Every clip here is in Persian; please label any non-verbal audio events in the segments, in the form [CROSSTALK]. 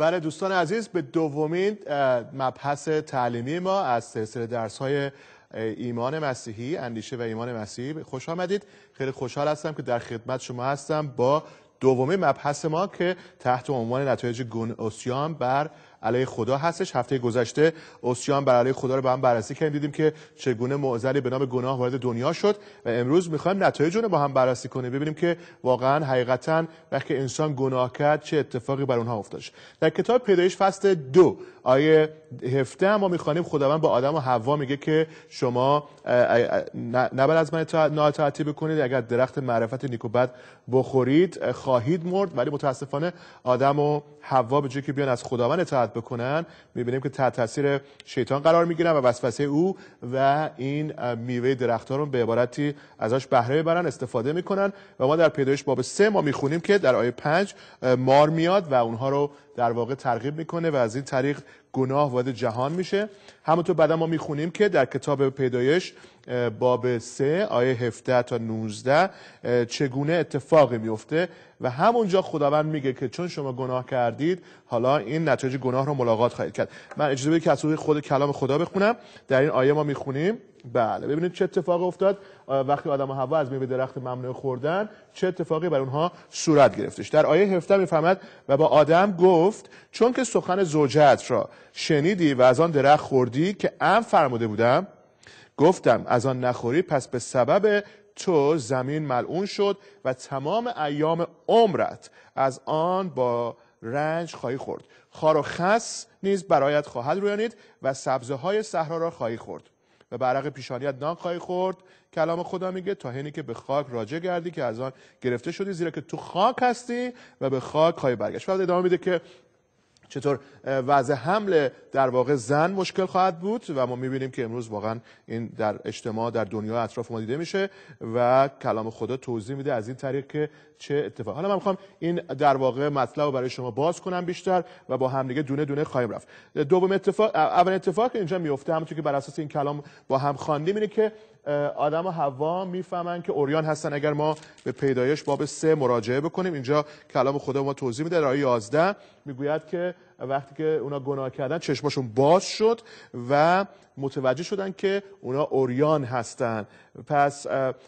بله دوستان عزیز به دومین مبحث تعلیمی ما از سلسله درس های ایمان مسیحی اندیشه و ایمان مسیحی خوش آمدید خیلی خوشحال هستم که در خدمت شما هستم با دومین مبحث ما که تحت عنوان نتایج گون بر علیه خدا هستش هفته گذشته اوسیان بر علیه خدا رو با هم بررسی کردیم دیدیم که چگونه معذری به نام گناه وارد دنیا شد و امروز میخوایم نتایج رو با هم بررسی کنیم ببینیم که واقعا حقیقتا وقتی انسان گناه کرد چه اتفاقی بر اونها افتادش در کتاب پیدایش فصل دو آیه هفته ما میخوانیم خداوند با آدم و حوا میگه که شما نباید از من ناتعتی بکنید اگر درخت معرفت نیک بخورید خواهید مرد ولی متاسفانه آدم و حوا به جایی که بیان از خداوند اطاعت بکنن میبینیم که تحت تاثیر شیطان قرار میگیرن و وسوسه او و این میوه ها رو به عبارتی ازش بهره ببرن استفاده میکنن و ما در پیدایش باب سه ما میخونیم که در آیه پنج مار میاد و اونها رو در واقع ترغیب میکنه و از این طریق گناه وارد جهان میشه همونطور بعدا ما میخونیم که در کتاب پیدایش باب 3 آیه 17 تا 19 چگونه اتفاقی میفته و همونجا خداوند میگه که چون شما گناه کردید حالا این نتایج گناه رو ملاقات خواهید کرد من اجازه بدید که از خود کلام خدا بخونم در این آیه ما میخونیم بله ببینید چه اتفاقی افتاد وقتی آدم و هوا از میوه درخت ممنوع خوردن چه اتفاقی بر اونها صورت گرفتش در آیه 17 میفهمد و با آدم گفت چون که سخن زوجت را شنیدی و از آن درخت خوردی که ام فرموده بودم گفتم از آن نخوری پس به سبب تو زمین ملعون شد و تمام ایام عمرت از آن با رنج خواهی خورد خار و خس نیز برایت خواهد رویانید و سبزه های صحرا را خواهی خورد و برق پیشانیت نان خورد کلام خدا میگه تا هنی که به خاک راجع گردی که از آن گرفته شدی زیرا که تو خاک هستی و به خاک خواهی برگشت بعد ادامه میده که چطور وضع حمل در واقع زن مشکل خواهد بود و ما میبینیم که امروز واقعا این در اجتماع در دنیا اطراف ما دیده میشه و کلام خدا توضیح میده از این طریق که چه اتفاق حالا من میخوام این در واقع مطلب رو برای شما باز کنم بیشتر و با هم دیگه دونه دونه خواهیم رفت دوم اتفاق اول اتفاق اینجا میفته همونطور که بر اساس این کلام با هم خواندیم اینه که آدم و حوا میفهمن که اوریان هستن اگر ما به پیدایش باب سه مراجعه بکنیم اینجا کلام خدا ما توضیح میده در آیه 11 میگوید که وقتی که اونا گناه کردن چشماشون باز شد و متوجه شدن که اونا اوریان هستن پس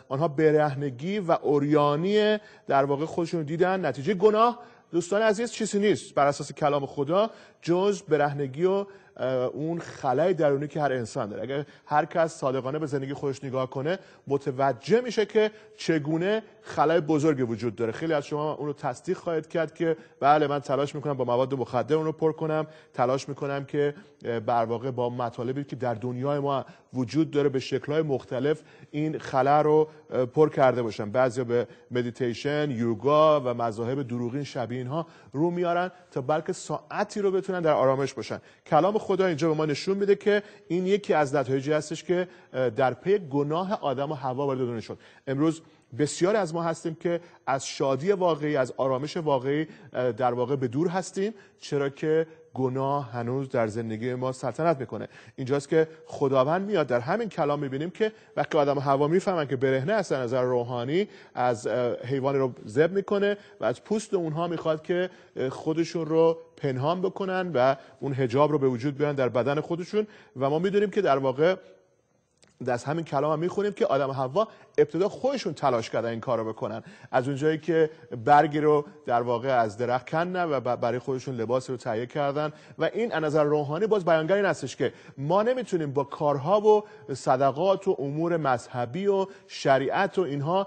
آنها برهنگی و اوریانی در واقع خودشون دیدن نتیجه گناه دوستان عزیز چیزی نیست بر اساس کلام خدا جز برهنگی و اون خلای درونی که هر انسان داره اگر هر کس صادقانه به زندگی خودش نگاه کنه متوجه میشه که چگونه خلای بزرگی وجود داره خیلی از شما اون رو تصدیق خواهید کرد که بله من تلاش میکنم با مواد مخدر اون رو پر کنم تلاش میکنم که بر واقع با مطالبی که در دنیای ما وجود داره به شکلهای مختلف این خلا رو پر کرده باشم بعضیا به مدیتیشن یوگا و مذاهب دروغین شبیه اینها رو میارن تا بلکه ساعتی رو بتونن در آرامش باشن کلام خدا اینجا به ما نشون میده که این یکی از نتایجی هستش که در پی گناه آدم و هوا وارد دنیا شد امروز بسیار از ما هستیم که از شادی واقعی از آرامش واقعی در واقع به دور هستیم چرا که گناه هنوز در زندگی ما سلطنت میکنه اینجاست که خداوند میاد در همین کلام میبینیم که وقتی آدم هوا میفهمن که برهنه از نظر روحانی از حیوان رو زب میکنه و از پوست اونها میخواد که خودشون رو پنهان بکنن و اون هجاب رو به وجود بیان در بدن خودشون و ما میدونیم که در واقع دست همین کلام هم میخونیم که آدم هوا ابتدا خودشون تلاش کردن این کار رو بکنن از اونجایی که برگی رو در واقع از درخت کندن و برای خودشون لباس رو تهیه کردن و این از نظر روحانی باز بیانگر این هستش که ما نمیتونیم با کارها و صدقات و امور مذهبی و شریعت و اینها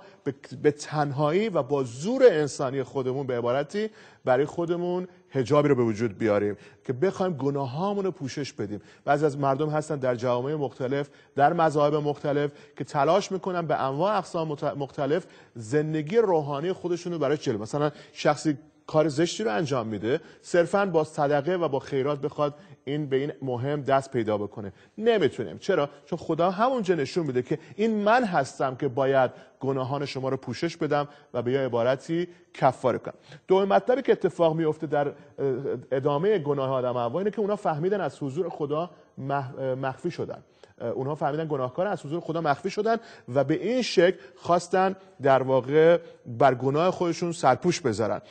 به تنهایی و با زور انسانی خودمون به عبارتی برای خودمون هجابی رو به وجود بیاریم که بخوایم گناهامون رو پوشش بدیم بعضی از مردم هستن در جوامع مختلف در مذاهب مختلف که تلاش میکنن به انواع اقسام مختلف زندگی روحانی خودشون رو برای چلو مثلا شخصی کار زشتی رو انجام میده صرفا با صدقه و با خیرات بخواد این به این مهم دست پیدا بکنه نمیتونیم چرا چون خدا همونجا نشون میده که این من هستم که باید گناهان شما رو پوشش بدم و به یه عبارتی کفاره کنم دو مطلبی که اتفاق میفته در ادامه گناه آدم هوا اینه که اونا فهمیدن از حضور خدا مخفی شدن اونها فهمیدن گناهکار از حضور خدا مخفی شدن و به این شکل خواستن در واقع بر گناه خودشون سرپوش بذارن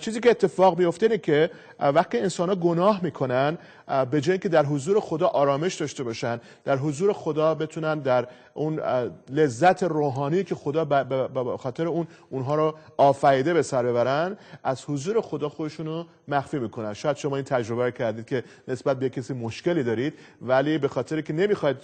چیزی که اتفاق میفته اینه که وقتی انسان ها گناه میکنن به جای که در حضور خدا آرامش داشته باشن در حضور خدا بتونن در اون لذت روحانی که خدا به خاطر اون اونها رو آفایده به سر ببرن از حضور خدا خودشون رو مخفی میکنن شاید شما این تجربه کردید که نسبت به کسی مشکلی دارید ولی به خاطر که نمیخواید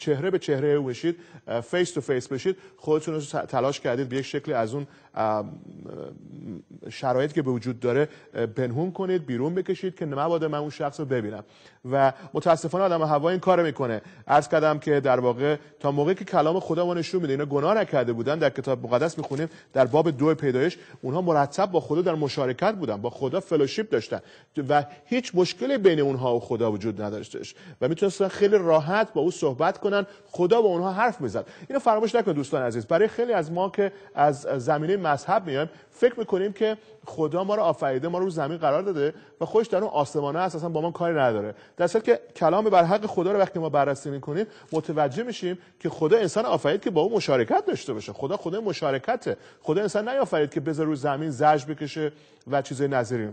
چهره به چهره او بشید فیس تو فیس بشید خودتون رو تلاش کردید به یک شکلی از اون شرایط که به وجود داره پنهون کنید بیرون بکشید که مبادا من اون شخص رو ببینم و متاسفانه آدم هوا این کار میکنه از کردم که در واقع تا موقعی که کلام خدا ما نشون میده اینا گناه نکرده بودن در کتاب مقدس میخونیم در باب دو پیدایش اونها مرتب با خدا در مشارکت بودن با خدا فلوشیپ داشتن و هیچ مشکلی بین اونها و خدا وجود نداشتش و میتونستن خیلی راحت با او صحبت خدا با اونها حرف میزد اینو فراموش نکنید دوستان عزیز برای خیلی از ما که از زمینه مذهب میایم فکر میکنیم که خدا ما رو آفریده ما رو زمین قرار داده و خوش در اون آسمانه هست اصلا با ما کاری نداره در که کلام بر حق خدا رو وقتی ما بررسی میکنیم متوجه میشیم که خدا انسان آفرید که با او مشارکت داشته باشه خدا خدا مشارکته خدا انسان نیافرید که بذار رو زمین زج بکشه و چیزای نظریه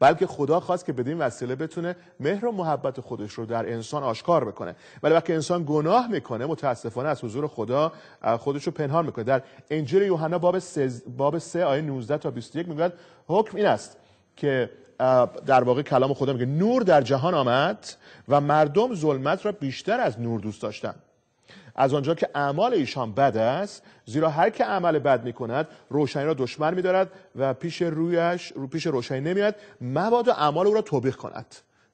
بلکه خدا خواست که بدین وسیله بتونه مهر و محبت خودش رو در انسان آشکار بکنه ولی وقتی انسان گناه میکنه متاسفانه از حضور خدا خودش رو پنهان میکنه در انجیل یوحنا باب, باب 3 آیه 19 تا 21 میگوید حکم این است که در واقع کلام خدا میگه نور در جهان آمد و مردم ظلمت را بیشتر از نور دوست داشتند از آنجا که اعمال ایشان بد است زیرا هر که عمل بد می کند روشنی را دشمن دارد و پیش رویش رو پیش روشنی نمیاد مبادا اعمال او را توبیخ کند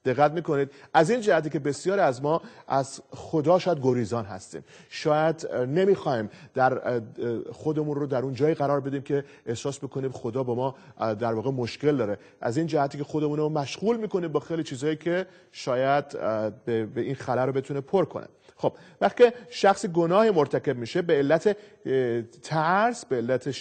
دقت میکنید از این جهتی که بسیار از ما از خدا شاید گریزان هستیم شاید نمیخوایم در خودمون رو در اون جایی قرار بدیم که احساس بکنیم خدا با ما در واقع مشکل داره از این جهتی که خودمون رو مشغول میکنیم با خیلی چیزایی که شاید به این خلا رو بتونه پر کنه خب وقتی شخص گناه مرتکب میشه به علت ترس به علت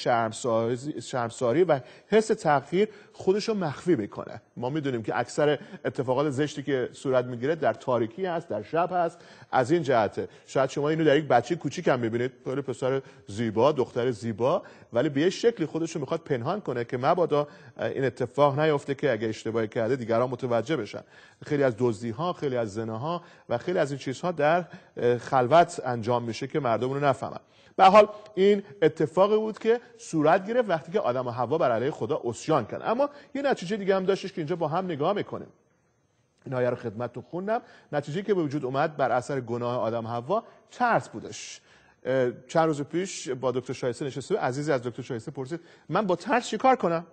شرمساری و حس تغییر خودش رو مخفی میکنه ما میدونیم که اکثر اتفاقات زشتی که صورت میگیره در تاریکی هست در شب هست از این جهته شاید شما اینو در یک بچه کوچیک هم ببینید پر پسر زیبا دختر زیبا ولی به یه شکلی خودش رو میخواد پنهان کنه که مبادا این اتفاق نیفته که اگه اشتباهی کرده دیگران متوجه بشن خیلی از دزدی ها خیلی از ها و خیلی از این چیزها در خلوت انجام میشه که مردم رو نفهمن به حال این اتفاقی بود که صورت گرفت وقتی که آدم و حوا بر علیه خدا اسیان کردن اما یه نتیجه دیگه هم داشتش که اینجا با هم نگاه میکنیم این آیه رو خدمتتون خوندم نتیجه که به وجود اومد بر اثر گناه آدم هوا ترس بودش چند روز پیش با دکتر شایسته نشسته عزیزی از دکتر شایسته پرسید من با ترس چیکار کنم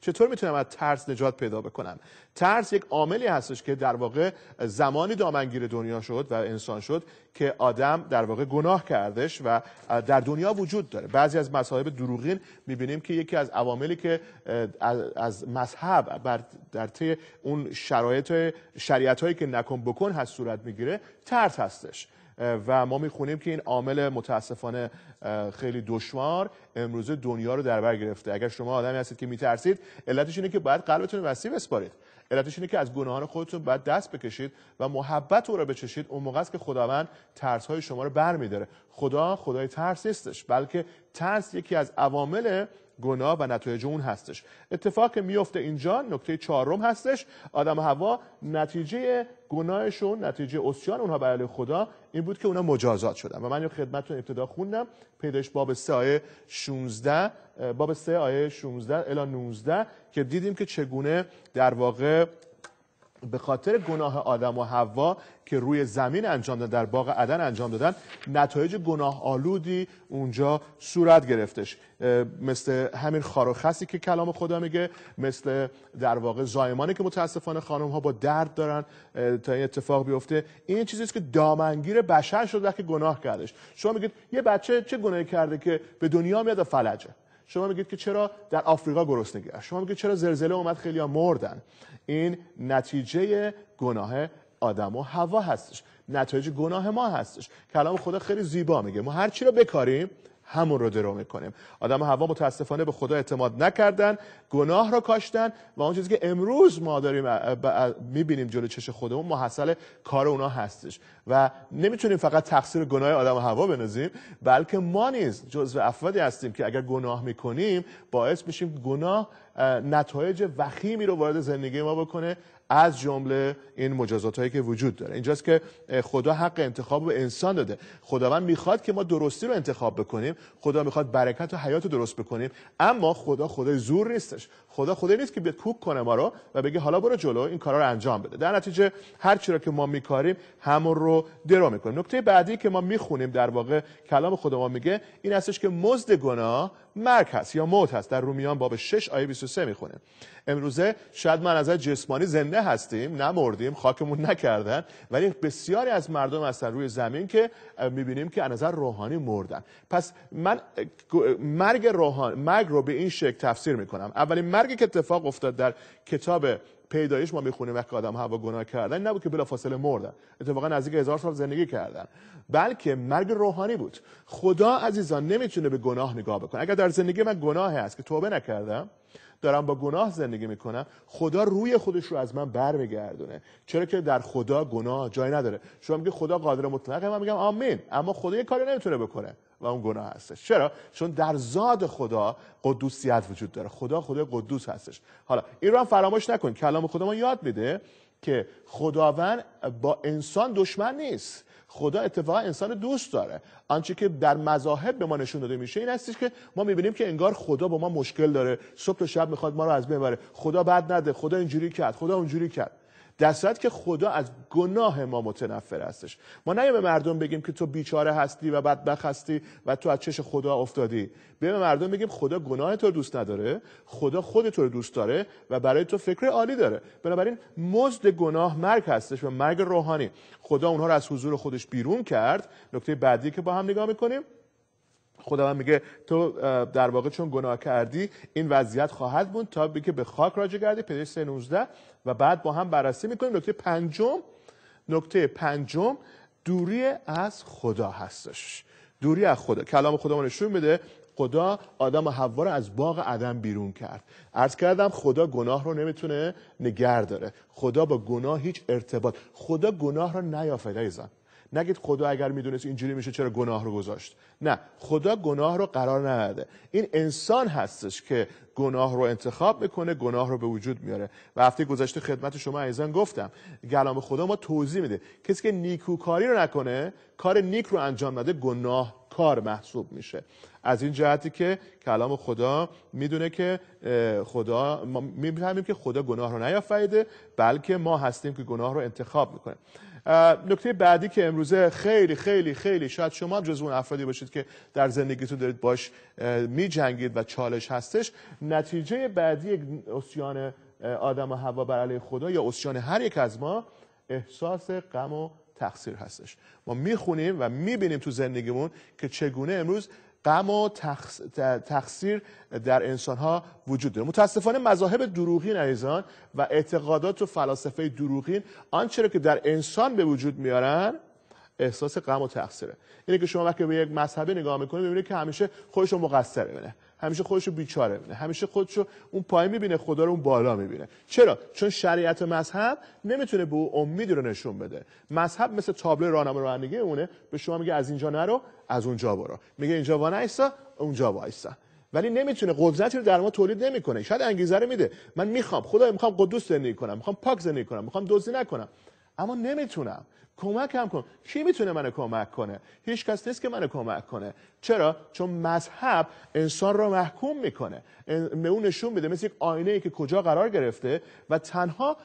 چطور میتونم از ترس نجات پیدا بکنم ترس یک عاملی هستش که در واقع زمانی دامنگیر دنیا شد و انسان شد که آدم در واقع گناه کردش و در دنیا وجود داره بعضی از مصاحب دروغین میبینیم که یکی از عواملی که از مذهب بر در طی اون شرایط شریعت هایی که نکن بکن هست صورت میگیره ترس هستش و ما میخونیم که این عامل متاسفانه خیلی دشوار امروزه دنیا رو در بر گرفته اگر شما آدمی هستید که میترسید علتش اینه که باید قلبتون وسیع بسپارید علتش اینه که از گناهان خودتون باید دست بکشید و محبت او را بچشید اون موقع است که خداوند ترس های شما رو برمیداره خدا خدای ترس نیستش بلکه ترس یکی از عوامل گناه و نتایج اون هستش اتفاق که میفته اینجا نکته چهارم هستش آدم و هوا نتیجه گناهشون نتیجه اسیان اونها برای خدا این بود که اونها مجازات شدن و من خدمت خدمتتون ابتدا خوندم پیداش باب 3 آیه 16 باب 3 آیه 16 الی 19 که دیدیم که چگونه در واقع به خاطر گناه آدم و حوا که روی زمین انجام دادن در باغ عدن انجام دادن نتایج گناه آلودی اونجا صورت گرفتش مثل همین خار و خسی که کلام خدا میگه مثل در واقع زایمانی که متاسفانه خانم ها با درد دارن تا این اتفاق بیفته این چیزیست که دامنگیر بشر شده که گناه کردش شما میگید یه بچه چه گناهی کرده که به دنیا میاد و فلجه شما میگید که چرا در آفریقا گرسنگی شما میگید چرا زلزله اومد خیلی ها مردن این نتیجه گناه آدم و هوا هستش نتیجه گناه ما هستش کلام خدا خیلی زیبا میگه ما هرچی رو بکاریم همون رو درو میکنیم آدم هوا متاسفانه به خدا اعتماد نکردن گناه رو کاشتن و اون چیزی که امروز ما داریم میبینیم جلو چش خودمون محصل کار اونا هستش و نمیتونیم فقط تقصیر گناه آدم هوا بنازیم بلکه ما نیز جزو افرادی هستیم که اگر گناه میکنیم باعث میشیم گناه نتایج وخیمی رو وارد زندگی ما بکنه از جمله این مجازات هایی که وجود داره اینجاست که خدا حق انتخاب به انسان داده خداوند میخواد که ما درستی رو انتخاب بکنیم خدا میخواد برکت و حیات رو درست بکنیم اما خدا خدای زور نیستش خدا خدای نیست که بیاد کوک کنه ما رو و بگه حالا برو جلو این کارا رو انجام بده در نتیجه هر چی رو که ما میکاریم همون رو درو میکنیم نکته بعدی که ما میخونیم در واقع کلام خدا ما میگه این هستش که مزد گناه مرگ هست یا موت هست در رومیان باب 6 آیه 23 میخونه امروزه شاید من از جسمانی زنده هستیم نمردیم خاکمون نکردن ولی بسیاری از مردم هستن روی زمین که میبینیم که از نظر روحانی مردن پس من مرگ روحان مرگ رو به این شکل تفسیر میکنم اولین مرگی که اتفاق افتاد در کتاب پیدایش ما میخونیم وقتی آدم هوا گناه کردن نبود که بلافاصله مردن اتفاقا نزدیک هزار سال زندگی کردن بلکه مرگ روحانی بود خدا عزیزان نمیتونه به گناه نگاه بکنه اگر در زندگی من گناه هست که توبه نکردم دارم با گناه زندگی میکنم خدا روی خودش رو از من بر میگردونه چرا که در خدا گناه جای نداره شما میگه خدا قادر مطلقه من میگم آمین اما خدا یه کاری نمیتونه بکنه و اون گناه هستش چرا چون در زاد خدا قدوسیت وجود داره خدا خدا قدوس هستش حالا این رو هم فراموش نکن کلام خدا ما یاد میده که خداوند با انسان دشمن نیست خدا اتفاقا انسان دوست داره آنچه که در مذاهب به ما نشون داده میشه این هستش که ما میبینیم که انگار خدا با ما مشکل داره صبح تا شب میخواد ما رو از بین ببره خدا بد نده خدا اینجوری کرد خدا اونجوری کرد در صورت که خدا از گناه ما متنفر هستش ما نه به مردم بگیم که تو بیچاره هستی و بدبخت هستی و تو از چش خدا افتادی بیایم به مردم بگیم خدا گناه تو رو دوست نداره خدا خود تو رو دوست داره و برای تو فکر عالی داره بنابراین مزد گناه مرگ هستش و مرگ روحانی خدا اونها رو از حضور خودش بیرون کرد نکته بعدی که با هم نگاه میکنیم خداوند میگه تو در واقع چون گناه کردی این وضعیت خواهد بود تا که به خاک راجع گردی پیدایش 19 و بعد با هم بررسی میکنیم نکته پنجم نکته پنجم دوری از خدا هستش دوری از خدا کلام خدا نشون میده خدا آدم و حوا رو از باغ عدم بیرون کرد عرض کردم خدا گناه رو نمیتونه نگر داره خدا با گناه هیچ ارتباط خدا گناه رو نیافته ایزان نگید خدا اگر میدونست اینجوری میشه چرا گناه رو گذاشت نه خدا گناه رو قرار نداده این انسان هستش که گناه رو انتخاب میکنه گناه رو به وجود میاره و هفته گذشته خدمت شما ایزان گفتم کلام خدا ما توضیح میده کسی که نیکوکاری رو نکنه کار نیک رو انجام نده گناه کار محسوب میشه از این جهتی که کلام خدا میدونه که خدا ما میفهمیم که خدا گناه رو نیافریده بلکه ما هستیم که گناه رو انتخاب میکنه نکته بعدی که امروزه خیلی خیلی خیلی شاید شما هم اون افرادی باشید که در زندگیتون دارید باش می جنگید و چالش هستش نتیجه بعدی اسیان آدم و هوا بر علیه خدا یا اسیان هر یک از ما احساس غم و تقصیر هستش ما میخونیم و میبینیم تو زندگیمون که چگونه امروز غم و تقصیر در انسان ها وجود داره متاسفانه مذاهب دروغین عزیزان و اعتقادات و فلاسفه دروغین آنچه که در انسان به وجود میارن احساس غم و تقصیره اینه که شما وقتی به یک مذهبی نگاه میکنید میبینید که همیشه خودش رو مقصر میبینه همیشه خودش رو بیچاره میبینه همیشه خودش رو اون پایین میبینه خدا رو اون بالا میبینه چرا چون شریعت مذهب نمیتونه به او امید رو نشون بده مذهب مثل تابلو راهنمای رانندگی اونه به شما میگه از اینجا نرو از اونجا برو میگه اینجا وانایسا اونجا وایسا ولی نمیتونه قدرتی رو در ما تولید نمیکنه شاید انگیزه رو میده من میخوام خدا میخوام قدوس زندگی کنم میخوام پاک زندگی کنم میخوام دزدی نکنم اما نمیتونم کمکم کن کی میتونه منو کمک کنه هیچ کس نیست که منو کمک کنه چرا چون مذهب انسان رو محکوم میکنه به اون نشون میده مثل یک آینه ای که کجا قرار گرفته و تنها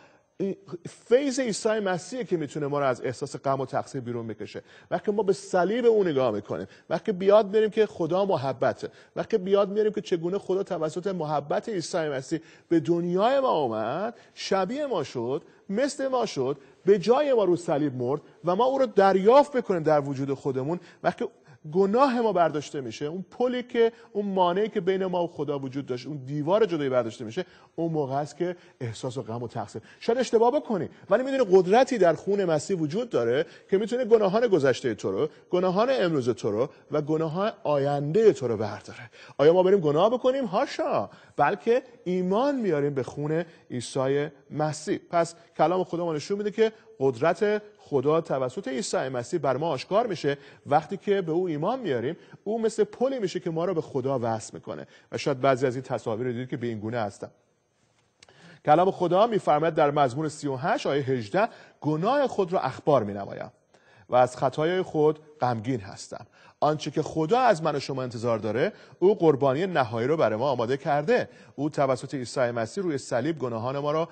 فیض عیسی مسیح که میتونه ما رو از احساس غم و تقصیر بیرون بکشه وقتی ما به صلیب اون نگاه میکنیم وقتی بیاد میریم که خدا محبته وقتی بیاد میاریم که چگونه خدا توسط محبت عیسی مسیح به دنیای ما اومد شبیه ما شد مثل ما شد به جای ما رو صلیب مرد و ما او رو دریافت بکنیم در وجود خودمون وقتی گناه ما برداشته میشه اون پلی که اون مانعی که بین ما و خدا وجود داشت اون دیوار جدایی برداشته میشه اون موقع است که احساس و غم و تقصیر شاید اشتباه بکنی ولی میدونی قدرتی در خون مسیح وجود داره که میتونه گناهان گذشته تو رو گناهان امروز تو رو و گناهان آینده تو رو برداره آیا ما بریم گناه بکنیم هاشا بلکه ایمان میاریم به خون عیسی مسیح پس کلام خدا ما نشون میده که قدرت خدا توسط عیسی مسیح بر ما آشکار میشه وقتی که به او ایمان میاریم او مثل پلی میشه که ما را به خدا وصل میکنه و شاید بعضی از این تصاویر رو دیدید که به این گونه هستن کلام خدا میفرماید در مزمور 38 آیه 18 گناه خود را اخبار مینمایم و از خطایای خود غمگین هستم آنچه که خدا از من و شما انتظار داره او قربانی نهایی رو برای ما آماده کرده او توسط عیسی مسیح روی صلیب گناهان ما را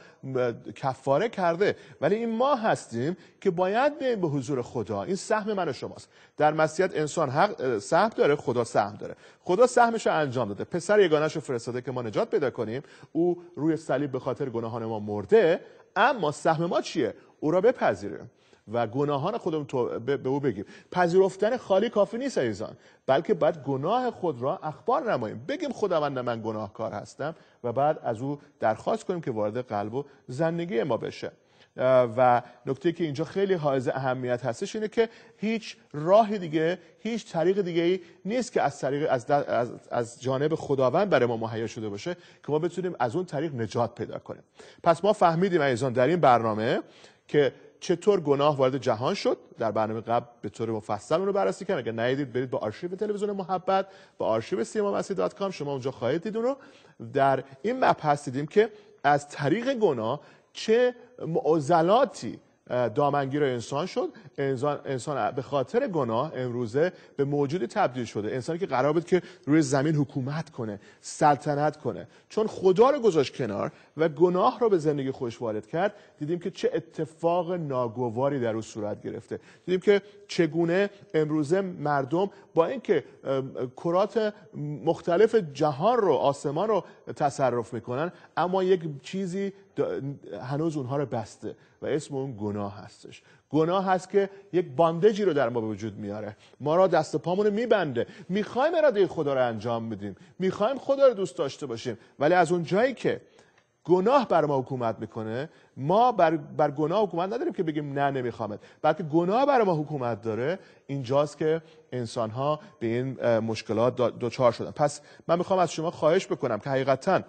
کفاره کرده ولی این ما هستیم که باید بریم به حضور خدا این سهم من و شماست در مسیحیت انسان حق سهم داره خدا سهم داره خدا سهمش رو انجام داده پسر یگانش رو فرستاده که ما نجات پیدا کنیم او روی صلیب به خاطر گناهان ما مرده اما سهم ما چیه او را بپذیریم و گناهان خودمون به او بگیم پذیرفتن خالی کافی نیست ایزان، بلکه باید گناه خود را اخبار نماییم بگیم خداوند من گناهکار هستم و بعد از او درخواست کنیم که وارد قلب و زندگی ما بشه و نکته که اینجا خیلی حائز اهمیت هستش اینه که هیچ راه دیگه هیچ طریق دیگه ای نیست که از طریق از, از, جانب خداوند برای ما مهیا شده باشه که ما بتونیم از اون طریق نجات پیدا کنیم پس ما فهمیدیم ایزان در این برنامه که چطور گناه وارد جهان شد در برنامه قبل به طور مفصل اون رو بررسی کردم اگر نیدید برید به آرشیو تلویزیون محبت با آرشیو سیما دات کام شما اونجا خواهید دید اون رو در این مبحث دیدیم که از طریق گناه چه معضلاتی دامنگیر انسان شد انسان, انسان به خاطر گناه امروزه به موجودی تبدیل شده انسانی که قرار بود که روی زمین حکومت کنه سلطنت کنه چون خدا رو گذاشت کنار و گناه رو به زندگی خوش وارد کرد دیدیم که چه اتفاق ناگواری در او صورت گرفته دیدیم که چگونه امروزه مردم با اینکه کرات مختلف جهان رو آسمان رو تصرف میکنن اما یک چیزی هنوز اونها رو بسته و اسم اون گناه هستش گناه هست که یک باندجی رو در ما به وجود میاره ما را دست پامون رو میبنده میخوایم اراده خدا رو انجام بدیم میخوایم خدا رو دوست داشته باشیم ولی از اون جایی که گناه بر ما حکومت میکنه ما بر, بر گناه حکومت نداریم که بگیم نه نمیخوامت بلکه گناه بر ما حکومت داره اینجاست که انسان ها به این مشکلات دچار شدن پس من میخوام از شما خواهش بکنم که حقیقتاً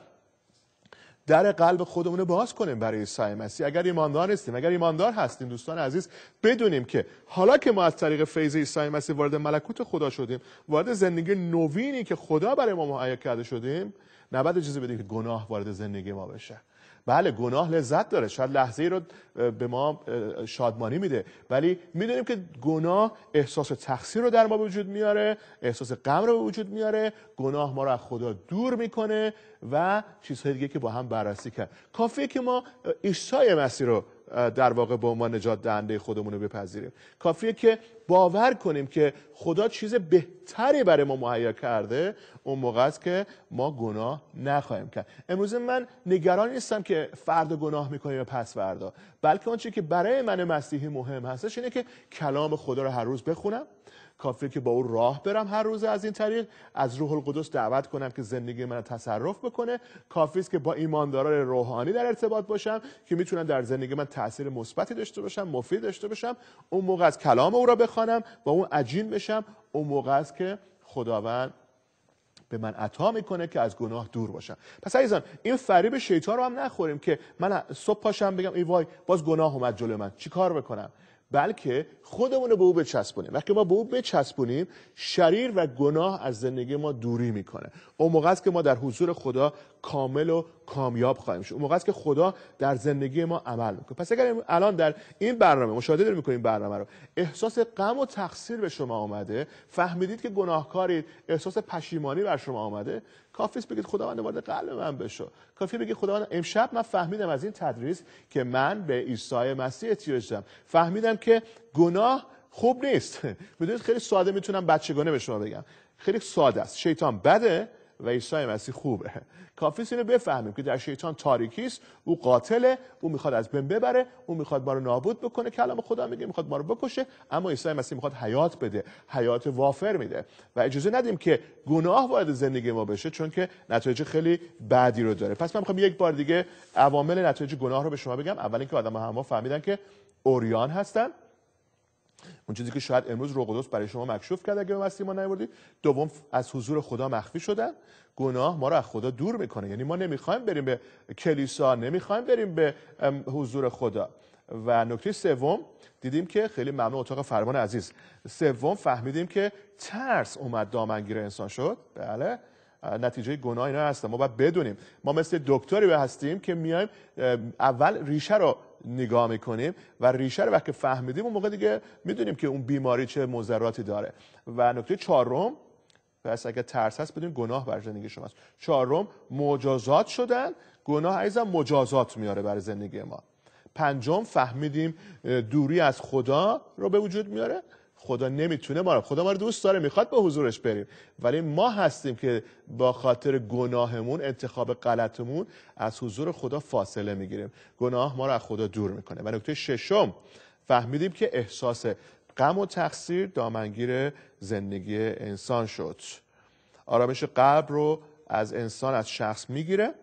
در قلب خودمون رو باز کنیم برای عیسی مسیح اگر ایماندار هستیم اگر ایماندار هستیم دوستان عزیز بدونیم که حالا که ما از طریق فیض عیسی مسیح وارد ملکوت خدا شدیم وارد زندگی نوینی که خدا برای ما مهیا کرده شدیم نباید اجازه بدیم که گناه وارد زندگی ما بشه بله گناه لذت داره شاید لحظه ای رو به ما شادمانی میده ولی میدونیم که گناه احساس تقصیر رو در ما وجود میاره احساس غم رو وجود میاره گناه ما رو از خدا دور میکنه و چیزهای دیگه که با هم بررسی کرد کافیه که ما عیسی مسیر رو در واقع به عنوان نجات دهنده خودمون رو بپذیریم کافیه که باور کنیم که خدا چیز بهتری برای ما مهیا کرده اون موقع است که ما گناه نخواهیم کرد امروز من نگران نیستم که فردا گناه میکنیم یا پس فردا بلکه آنچه که برای من مسیحی مهم هستش اینه که کلام خدا رو هر روز بخونم کافیه که با او راه برم هر روز از این طریق از روح القدس دعوت کنم که زندگی من تصرف بکنه کافی است که با ایمانداران روحانی در ارتباط باشم که میتونن در زندگی من تاثیر مثبتی داشته باشم مفید داشته باشم اون موقع از کلام او را بخوانم بخوانم و اون عجین بشم اون موقع است که خداوند به من عطا میکنه که از گناه دور باشم پس عزیزان این فریب شیطان رو هم نخوریم که من صبح پاشم بگم ای وای باز گناه اومد جلو من چیکار بکنم بلکه خودمون رو به او بچسبونیم وقتی ما به او بچسبونیم شریر و گناه از زندگی ما دوری میکنه اون موقع است که ما در حضور خدا کامل و کامیاب خواهیم شد اون موقع است که خدا در زندگی ما عمل میکنه پس اگر الان در این برنامه مشاهده داریم میکنیم برنامه رو احساس غم و تقصیر به شما آمده فهمیدید که گناهکارید احساس پشیمانی بر شما آمده کافی است بگید خداوند وارد قلب من بشو کافی بگید خداوند امشب من فهمیدم از این تدریس که من به عیسی مسیح احتیاج فهمیدم که گناه خوب نیست [LAUGHS] میدونید خیلی ساده میتونم بچگانه به شما بگم خیلی ساده است شیطان بده و عیسی مسیح خوبه کافیس اینو بفهمیم که در شیطان تاریکی است او قاتله او میخواد از بین ببره او میخواد ما رو نابود بکنه کلام خدا میگه میخواد ما رو بکشه اما عیسی مسیح میخواد حیات بده حیات وافر میده و اجازه ندیم که گناه وارد زندگی ما بشه چون که نتایج خیلی بدی رو داره پس من میخوام یک بار دیگه عوامل نتایج گناه رو به شما بگم اول اینکه آدم هم فهمیدن که اوریان هستن اون چیزی که شاید امروز روح قدس برای شما مکشوف کرد اگه به مسیح ما نیوردید دوم از حضور خدا مخفی شدن گناه ما رو از خدا دور میکنه یعنی ما نمیخوایم بریم به کلیسا نمیخوایم بریم به حضور خدا و نکته سوم دیدیم که خیلی ممنون اتاق فرمان عزیز سوم فهمیدیم که ترس اومد دامنگیر انسان شد بله نتیجه گناه اینا هستن ما باید بدونیم ما مثل دکتری هستیم که میایم اول ریشه رو نگاه میکنیم و ریشه رو وقتی فهمیدیم اون موقع دیگه میدونیم که اون بیماری چه مضراتی داره و نکته چهارم پس اگر ترس هست بدون گناه بر زندگی شماست چهارم مجازات شدن گناه عیزم مجازات میاره برای زندگی ما پنجم فهمیدیم دوری از خدا رو به وجود میاره خدا نمیتونه ما رو خدا ما رو دوست داره میخواد به حضورش بریم ولی ما هستیم که با خاطر گناهمون انتخاب غلطمون از حضور خدا فاصله میگیریم گناه ما رو از خدا دور میکنه و نکته ششم فهمیدیم که احساس غم و تقصیر دامنگیر زندگی انسان شد آرامش قلب رو از انسان از شخص میگیره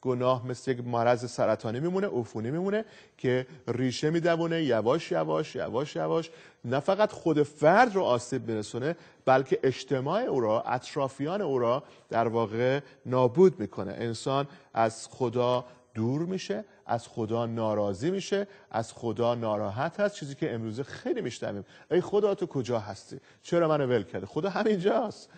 گناه مثل یک مرض سرطانی میمونه عفونی میمونه که ریشه میدوونه یواش یواش یواش یواش نه فقط خود فرد رو آسیب میرسونه بلکه اجتماع او را اطرافیان او را در واقع نابود میکنه انسان از خدا دور میشه از خدا ناراضی میشه از خدا ناراحت هست چیزی که امروزه خیلی میشنویم ای خدا تو کجا هستی چرا منو ول کردی؟ خدا همینجاست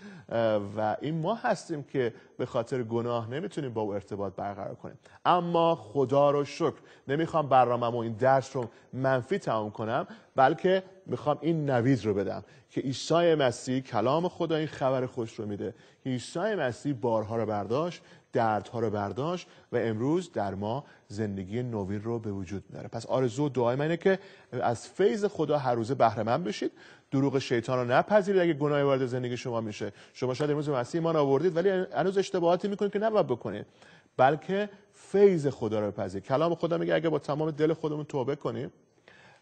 و این ما هستیم که به خاطر گناه نمیتونیم با او ارتباط برقرار کنیم اما خدا رو شکر نمیخوام برنامه و این درس رو منفی تمام کنم بلکه میخوام این نوید رو بدم که عیسی مسیح کلام خدا این خبر خوش رو میده که عیسی مسیح بارها رو برداشت دردها رو برداشت و امروز در ما زندگی نوین رو به وجود میاره پس آرزو و دعای منه که از فیض خدا هر روزه بهره من بشید دروغ شیطان رو نپذیرید اگه گناهی وارد زندگی شما میشه شما شاید امروز مسیح ایمان آوردید ولی هنوز اشتباهاتی میکنید که نباید بکنید بلکه فیض خدا رو بپذیرید کلام خدا میگه اگه با تمام دل خودمون توبه کنیم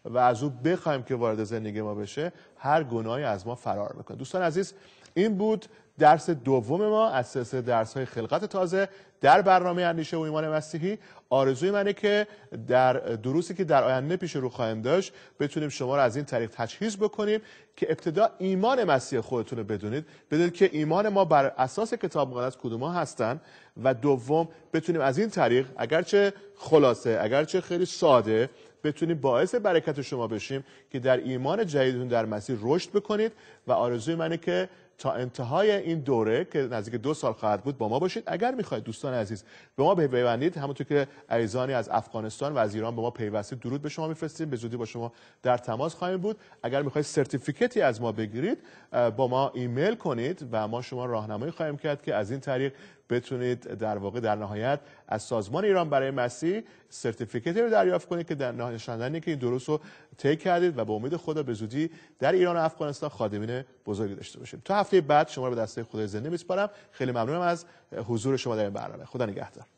و از او بخوایم که وارد زندگی ما بشه هر گناهی از ما فرار میکنه دوستان عزیز این بود درس دوم ما از سلسله درس های خلقت تازه در برنامه اندیشه و ایمان مسیحی آرزوی منه که در دروسی که در آینده پیش رو خواهیم داشت بتونیم شما رو از این طریق تجهیز بکنیم که ابتدا ایمان مسیح خودتون رو بدونید بدونید که ایمان ما بر اساس کتاب مقدس کدوم هستن و دوم بتونیم از این طریق اگرچه خلاصه اگرچه خیلی ساده بتونیم باعث برکت شما بشیم که در ایمان جدیدتون در مسیح رشد بکنید و آرزوی منه که تا انتهای این دوره که نزدیک دو سال خواهد بود با ما باشید اگر میخواید دوستان عزیز به ما پیوندید همونطور که عزیزانی از افغانستان و از ایران به ما پیوسته درود به شما میفرستیم به زودی با شما در تماس خواهیم بود اگر میخواید سرتیفیکتی از ما بگیرید با ما ایمیل کنید و ما شما راهنمایی خواهیم کرد که از این طریق بتونید در واقع در نهایت از سازمان ایران برای مسیح سرتیفیکتی رو دریافت کنید که در نشاندنی که این درست رو طی کردید و به امید خدا به زودی در ایران و افغانستان خادمین بزرگی داشته باشید تا هفته بعد شما رو به دسته خدای زنده میسپارم خیلی ممنونم از حضور شما در این برنامه خدا نگهدار